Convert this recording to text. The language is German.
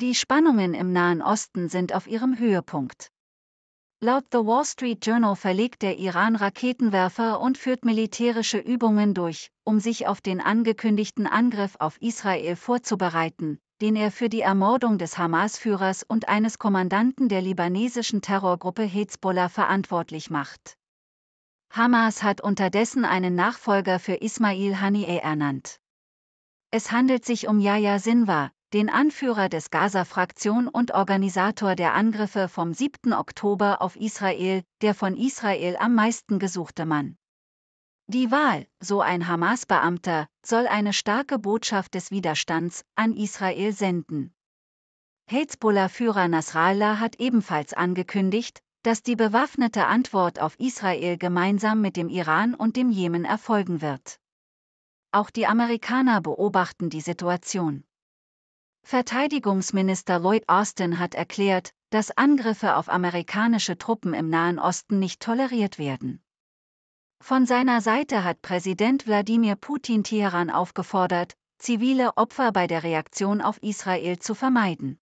Die Spannungen im Nahen Osten sind auf ihrem Höhepunkt. Laut The Wall Street Journal verlegt der Iran Raketenwerfer und führt militärische Übungen durch, um sich auf den angekündigten Angriff auf Israel vorzubereiten, den er für die Ermordung des Hamas-Führers und eines Kommandanten der libanesischen Terrorgruppe Hezbollah verantwortlich macht. Hamas hat unterdessen einen Nachfolger für Ismail Haniyeh ernannt. Es handelt sich um Yahya Sinwar, den Anführer des Gaza-Fraktion und Organisator der Angriffe vom 7. Oktober auf Israel, der von Israel am meisten gesuchte Mann. Die Wahl, so ein Hamas-Beamter, soll eine starke Botschaft des Widerstands an Israel senden. Hezbollah-Führer Nasrallah hat ebenfalls angekündigt, dass die bewaffnete Antwort auf Israel gemeinsam mit dem Iran und dem Jemen erfolgen wird. Auch die Amerikaner beobachten die Situation. Verteidigungsminister Lloyd Austin hat erklärt, dass Angriffe auf amerikanische Truppen im Nahen Osten nicht toleriert werden. Von seiner Seite hat Präsident Wladimir Putin Teheran aufgefordert, zivile Opfer bei der Reaktion auf Israel zu vermeiden.